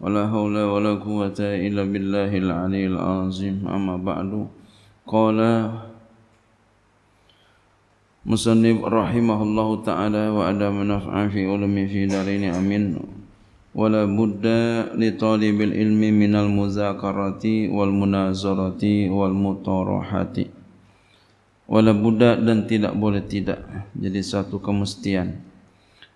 ولا حول ولا قوة إلا بالله العلي العظيم أما بعد قال مصنف رحمه الله تعالى وأدى منفعا في علمي في دارين أمين ولا بد لطالب العلم من المذاكرة والمناظرة والمطارحة ولا بد dan tidak boleh tidak jadi satu kemestian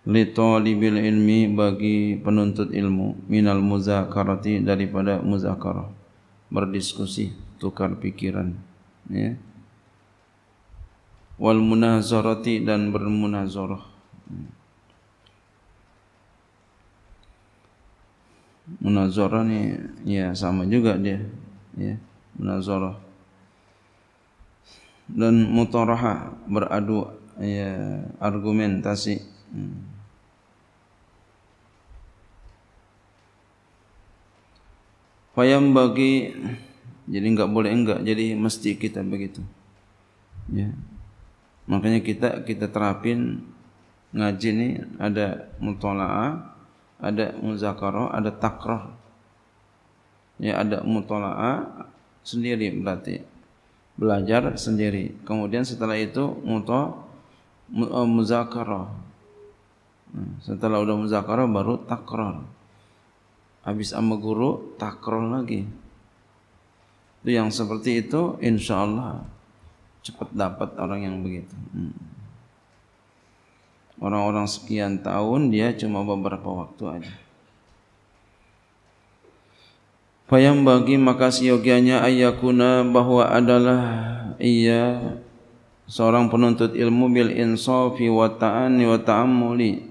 li talibil ilmi bagi penuntut ilmu minal muzakarati daripada muzakarah berdiskusi tukar pikiran ya wal munazarati dan bermunazarah munazarah ni ya sama juga dia ya munazarah dan mutaraha beradu ya argumentasi hmm. Fayam bagi jadi enggak boleh enggak jadi mesti kita begitu. Ya. Makanya kita kita terapin ngaji ni ada mutolaah, ada muzakarah, ada takroh. Ya ada mutolaah sendiri berarti belajar sendiri. Kemudian setelah itu muto eh, muzakarah. Hmm, setelah udah muzakarah baru takroh habis sama guru takrol lagi itu yang seperti itu insya Allah cepat dapat orang yang begitu hmm. orang-orang hmm. sekian tahun dia cuma beberapa waktu aja Bayam bagi maka siogianya ayakuna bahwa adalah ia seorang penuntut ilmu bil insafi wa ta'ani wa ta'amuli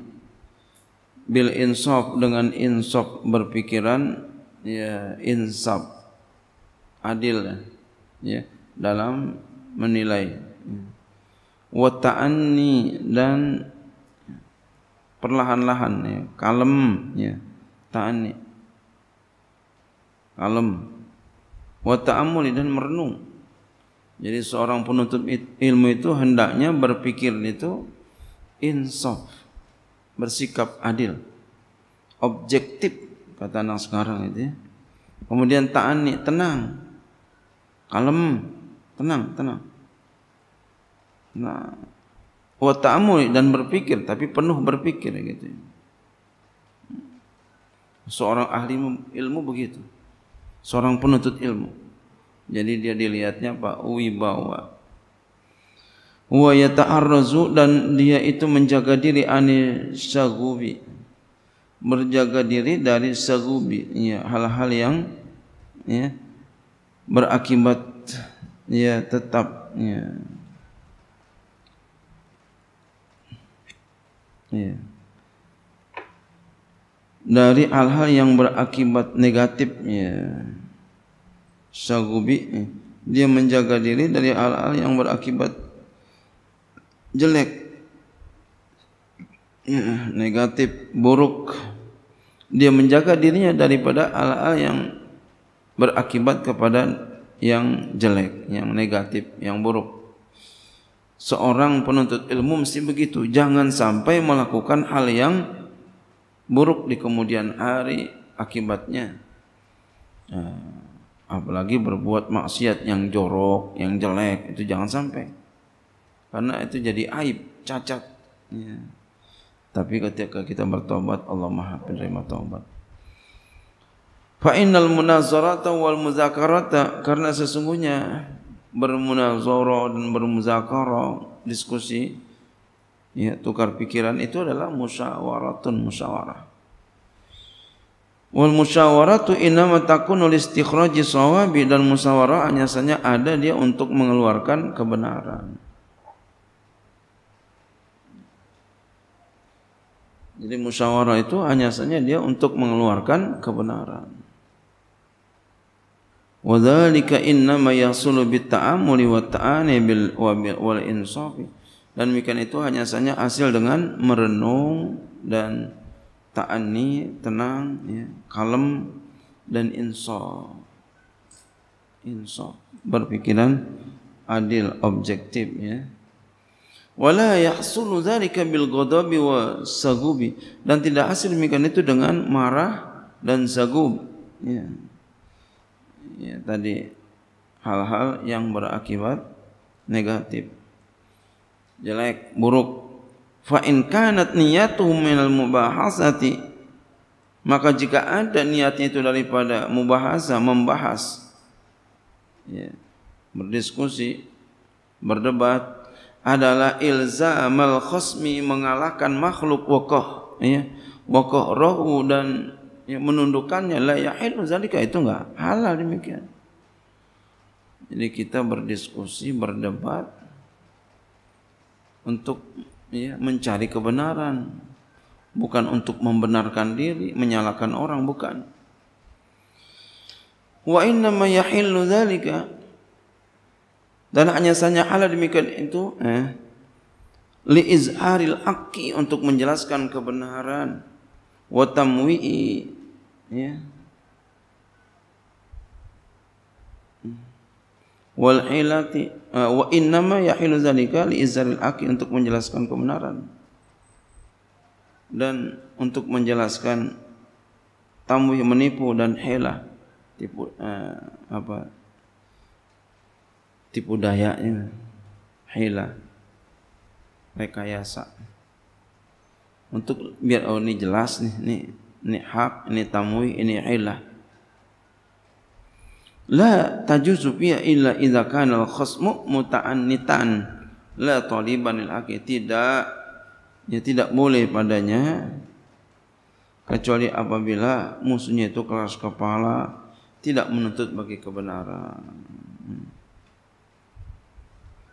bil insaf dengan insaf berpikiran ya insaf adil ya dalam menilai wa ta'anni dan perlahan-lahan ya kalem ya ta'anni kalem wa ta'ammuli dan merenung jadi seorang penuntut ilmu itu hendaknya berpikir itu insaf bersikap adil objektif kata anak sekarang itu ya. kemudian ta'ani tenang kalem tenang tenang nah wa ta'amul dan berpikir tapi penuh berpikir gitu seorang ahli ilmu begitu seorang penuntut ilmu jadi dia dilihatnya Pak Uwibawa bawa wa yata'arrazu dan dia itu menjaga diri ani syaghubi berjaga diri dari syaghubi ya hal-hal yang ya berakibat ya tetap ya ya dari hal-hal yang berakibat negatif ya syaghubi ya. dia menjaga diri dari hal-hal yang berakibat jelek ya, negatif buruk dia menjaga dirinya daripada hal-hal yang berakibat kepada yang jelek yang negatif yang buruk seorang penuntut ilmu mesti begitu jangan sampai melakukan hal yang buruk di kemudian hari akibatnya apalagi berbuat maksiat yang jorok yang jelek itu jangan sampai karena itu jadi aib cacat ya. tapi ketika kita bertobat Allah Maha penerima tobat fa innal munazarata wal muzakarata karena sesungguhnya bermunazara dan bermuzakara diskusi ya tukar pikiran itu adalah musyawaratun musyawarah Wal musyawarah tu inama takun oleh sawabi dan musyawarah hanya saja ada dia untuk mengeluarkan kebenaran. Jadi musyawarah itu hanya saja dia untuk mengeluarkan kebenaran. Wadzalika inna ma yasulu bitta'amuli wa ta'ani bil wal insaf Dan mikan itu hanya saja hasil dengan merenung dan ta'ani, tenang, ya, kalem dan insaf. Insaf, berpikiran adil, objektif ya wala yahsulu dzalika bil ghadabi wa sagubi dan tidak hasil demikian itu dengan marah dan sagub ya. ya tadi hal-hal yang berakibat negatif jelek buruk fa in kanat niyyatuhum minal mubahasati maka jika ada niatnya itu daripada mubahasa membahas ya berdiskusi berdebat adalah Ilza al khosmi mengalahkan makhluk wakoh ya wakoh rohu dan yang menundukkannya la yahil zalika itu enggak halal demikian jadi kita berdiskusi berdebat untuk ya, mencari kebenaran bukan untuk membenarkan diri menyalahkan orang bukan wa inna ma yahillu dzalika dan hanya saja hal demikian itu eh, li izharil aqi untuk menjelaskan kebenaran watamui tamwi'i ya wal ilati uh, wa inna ma yahilu zalika li izharil aqi untuk menjelaskan kebenaran dan untuk menjelaskan tamwi menipu dan hela tipu uh, apa tipu dayanya hila rekayasa untuk biar oh ini jelas nih ini ini hak ini tamui ini hila la tajuzu fiha illa idza kana al khasmu muta'annitan la taliban al haqi tidak ya tidak boleh padanya kecuali apabila musuhnya itu keras kepala tidak menuntut bagi kebenaran hmm.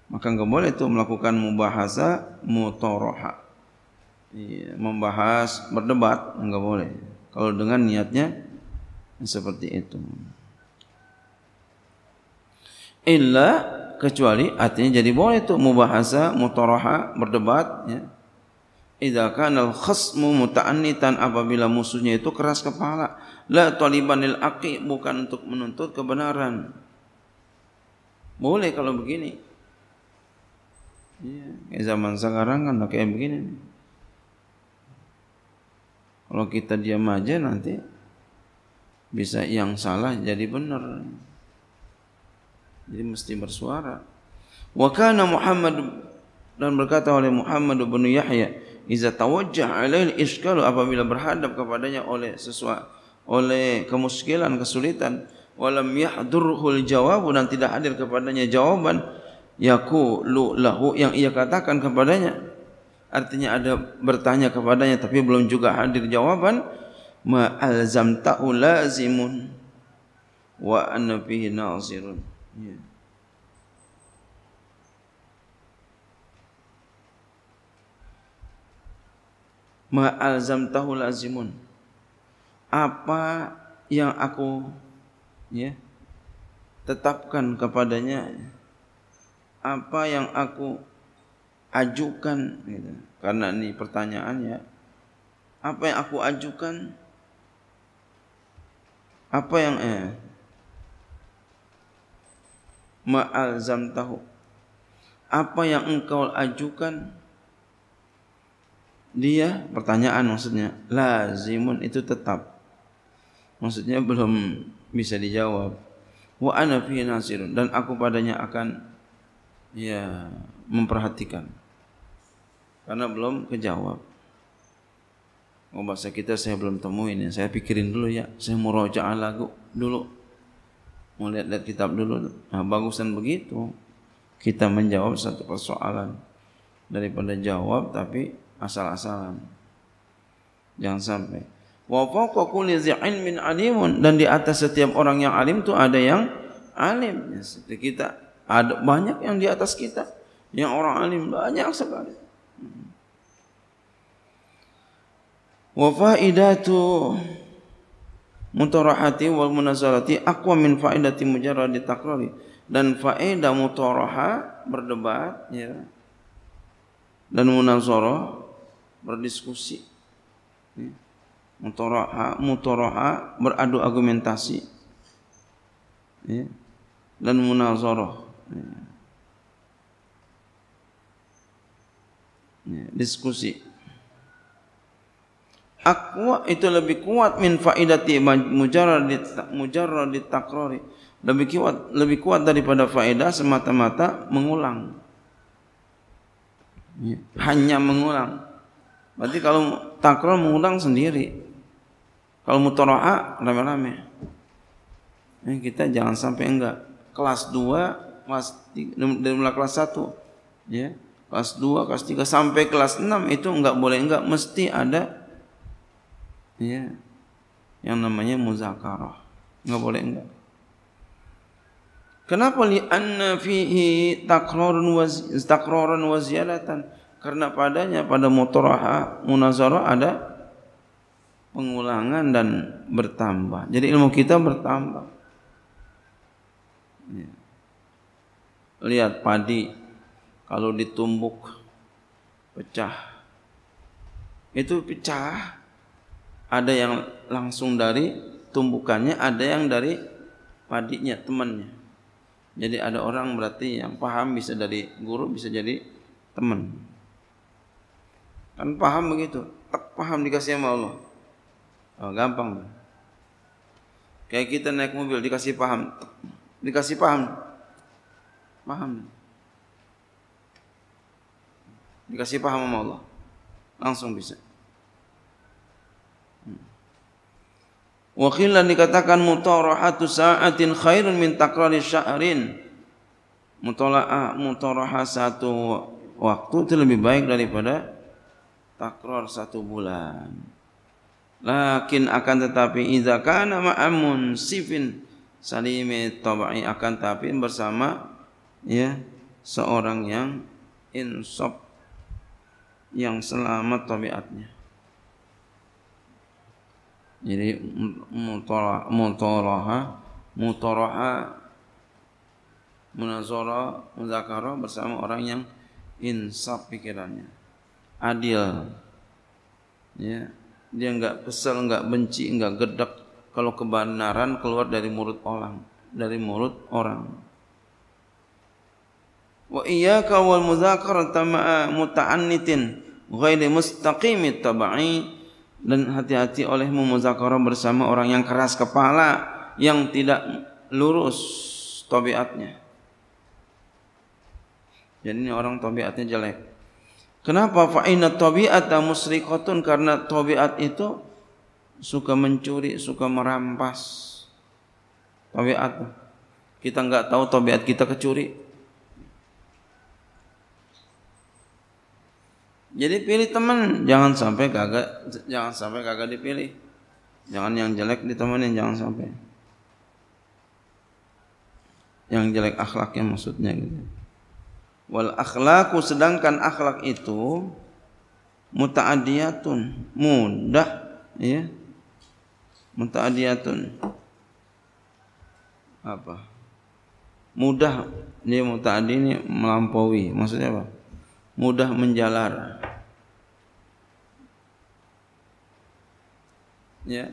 Maka engkau boleh itu melakukan mubahasa mutoroha. Membahas, berdebat, engkau boleh. Kalau dengan niatnya seperti itu. Illa kecuali artinya jadi boleh itu mubahasa mutoroha berdebat ya. Idza kana al-khasmu muta'annitan apabila musuhnya itu keras kepala, la talibanil aqi bukan untuk menuntut kebenaran. Boleh kalau begini, Ya, zaman sekarang kan kayak begini. Kalau kita diam aja nanti bisa yang salah jadi benar. Jadi mesti bersuara. Wa kana Muhammad dan berkata oleh Muhammad bin Yahya, "Iza tawajjah alaihi iskalu apabila berhadap kepadanya oleh sesuatu oleh kemuskilan kesulitan, walam yahdurhul jawab dan tidak hadir kepadanya jawaban, yaqulu lahu yang ia katakan kepadanya artinya ada bertanya kepadanya tapi belum juga hadir jawaban ma alzamta lazimun wa anna fihi nazirun ya. ma alzamta lazimun apa yang aku ya tetapkan kepadanya apa yang aku ajukan gitu. karena ini pertanyaannya apa yang aku ajukan apa yang eh, ma'al zamtahu apa yang engkau ajukan dia pertanyaan maksudnya lazimun itu tetap maksudnya belum bisa dijawab wa ana fi nasirun dan aku padanya akan ya memperhatikan karena belum kejawab oh bahasa kita saya belum temuin ya saya pikirin dulu ya saya mau rojaan lagu dulu mau lihat-lihat kitab dulu nah bagusan begitu kita menjawab satu persoalan daripada jawab tapi asal-asalan jangan sampai wa fawqa kulli zi'in min alimun dan di atas setiap orang yang alim itu ada yang alim ya, kita ada banyak yang di atas kita yang orang alim banyak sekali. Wa faidatu mutarahati wal munazarati aqwa min faidati mujarrad taqrari dan faedah mutaraha berdebat ya dan munazara berdiskusi ya. mutaraha mutaraha beradu argumentasi ya dan munazarah Hmm. Ya, diskusi. Aku itu lebih kuat min faidati mujarrad mujarrad takrori. Lebih kuat lebih kuat daripada faedah semata-mata mengulang. Ya. Hanya mengulang. Berarti kalau takror mengulang sendiri. Kalau mutoroa rame-rame. Eh, kita jangan sampai enggak. Kelas 2 kelas mulai kelas 1 ya kelas 2 kelas 3 sampai kelas 6 itu enggak boleh enggak mesti ada ya yang namanya muzakarah enggak boleh enggak kenapa li anna fihi taqrarun wa taqrarun wa ziyadatan karena padanya pada mutaraha munazarah ada pengulangan dan bertambah. Jadi ilmu kita bertambah. Ya lihat padi kalau ditumbuk pecah itu pecah ada yang langsung dari tumbukannya ada yang dari padinya temannya jadi ada orang berarti yang paham bisa dari guru bisa jadi teman kan paham begitu tak paham dikasih sama Allah oh, gampang kayak kita naik mobil dikasih paham dikasih paham paham dikasih paham sama Allah langsung bisa hmm. Wakil dikatakan mutarahatu sa'atin khairun min takrari syahrin. mutolaah mutaraha satu waktu itu lebih baik daripada takrar satu bulan. Lakin akan tetapi idza kana ma'amun sifin salimi tabai akan tetapi bersama ya seorang yang insop yang selamat tabiatnya. Jadi mutoroha mutoroha munazoro muzakaro bersama orang yang insaf pikirannya. Adil. Ya, dia nggak kesel, nggak benci, nggak gedek kalau kebenaran keluar dari mulut orang, dari mulut orang. wa iyyaka wal muzakarata ma'a muta'annitin ghairi mustaqimi tabai dan hati-hati oleh memuzakarah bersama orang yang keras kepala yang tidak lurus tabiatnya jadi ini orang tabiatnya jelek kenapa fa inna tabiata musriqatun karena tabiat itu suka mencuri suka merampas tabiat kita enggak tahu tabiat kita kecuri Jadi pilih teman, jangan sampai kagak jangan sampai kagak dipilih. Jangan yang jelek ditemenin, jangan sampai. Yang jelek akhlaknya maksudnya gitu. Wal akhlaku sedangkan akhlak itu muta'adiyatun, mudah ya. Muta'adiyatun. Apa? Mudah ini muta'adi ini melampaui. Maksudnya apa? mudah menjalar. Ya.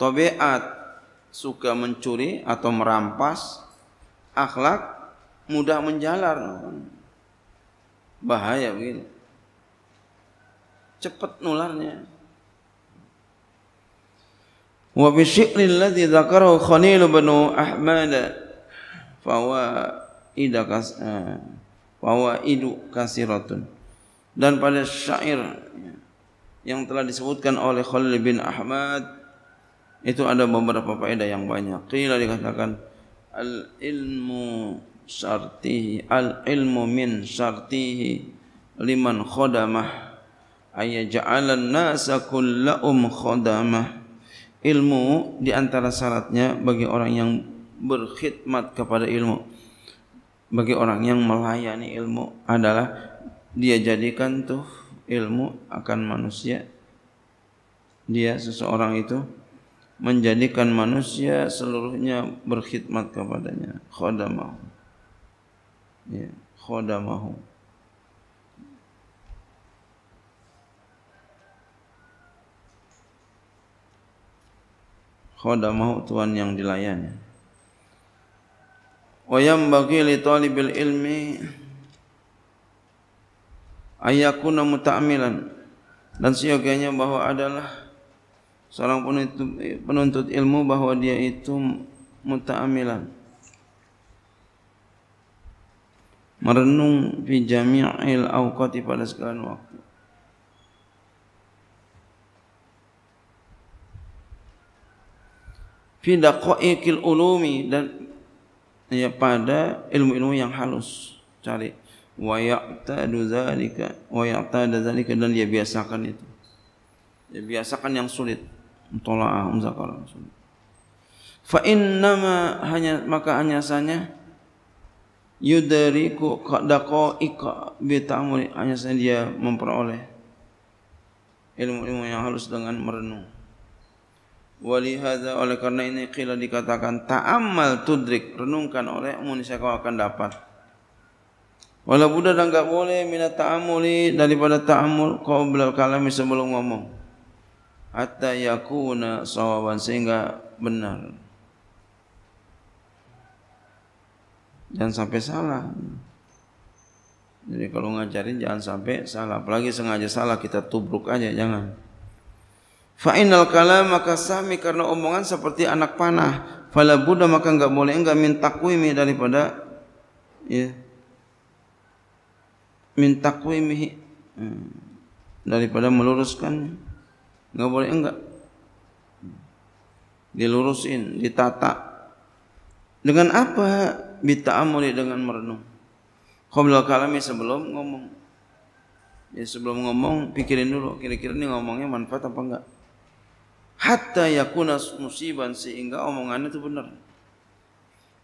Tobiat suka mencuri atau merampas, akhlak mudah menjalar. Bahaya begini. Cepat nularnya. Wa bi syi'ri alladhi dzakarahu Khalil bin Ahmad fa idakas eh. Idu kasiratun dan pada syair yang telah disebutkan oleh Khalil bin Ahmad itu ada beberapa faedah yang banyak. Qila dikatakan al ilmu syartihi al ilmu min syartihi liman khodamah ayya ja'alan nasa kulla um khodamah ilmu di antara syaratnya bagi orang yang berkhidmat kepada ilmu bagi orang yang melayani ilmu adalah dia jadikan tuh ilmu akan manusia dia seseorang itu menjadikan manusia seluruhnya berkhidmat kepadanya khodamahu ya khodamahu khodamahu tuan yang dilayani Wayam bagi li talibil ilmi ayakuna muta'milan dan seyogianya bahwa adalah seorang penuntut ilmu bahwa dia itu muta'milan merenung fi jami'il awqati pada segala waktu fi daqa'ikil ulumi dan ya pada ilmu-ilmu yang halus cari wa ya'tadu zalika wa ya'tadu zalika dan dia biasakan itu dia biasakan yang sulit mutalaah ah, muzakarah sulit fa inna hanya maka hanya sanya yudariku qadaqaika bi ta'mul hanya sanya dia memperoleh ilmu-ilmu yang halus dengan merenung Walihada oleh karena ini kila dikatakan ta'amal tudrik renungkan oleh umum kau akan dapat. Walau budak dan enggak boleh minat ta'amuli daripada ta'amul kau belal kalam sebelum ngomong. Hatta yakuna sawaban sehingga benar. Jangan sampai salah. Jadi kalau ngajarin jangan sampai salah. Apalagi sengaja salah kita tubruk aja jangan. Fa innal kalam maka sahmi karena omongan seperti anak panah. Fala buddha maka enggak boleh enggak min takwimi daripada ya. Min takwimi hmm, daripada meluruskan enggak boleh enggak dilurusin, ditata. Dengan apa? Bita'amuri dengan merenung. Qabla kalami sebelum ngomong. Ya sebelum ngomong pikirin dulu kira-kira ini ngomongnya manfaat apa enggak hatta yakuna musiban sehingga omongan itu benar.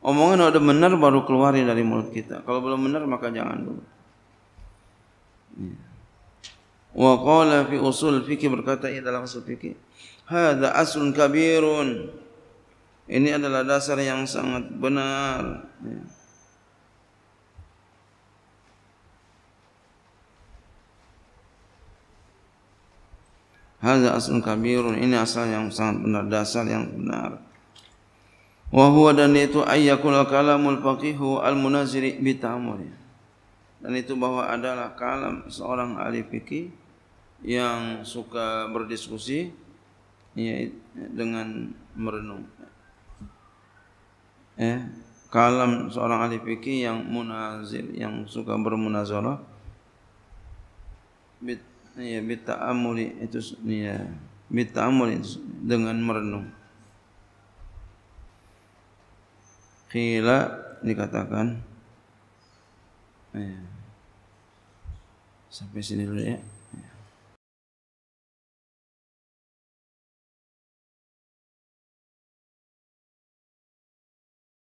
Omongan kalau udah benar baru keluar dari mulut kita. Kalau belum benar maka jangan dulu. Wa qala fi usul fikih berkata ini dalam usul fikih. Hadza aslun kabirun. Ini adalah dasar yang sangat benar. Ya. Hadza aslun kabirun ini asal yang sangat benar dasar yang benar. Wa huwa dan itu ayyakul kalamul faqihu al munaziri bi Dan itu bahwa adalah kalam seorang ahli fikih yang suka berdiskusi ya, dengan merenung. Eh, kalam seorang ahli fikih yang munazir yang suka bermunazarah Ya, bita'amuli itu ni ya, bita'amuli dengan merenung. Kila dikatakan ya. Sampai sini dulu ya.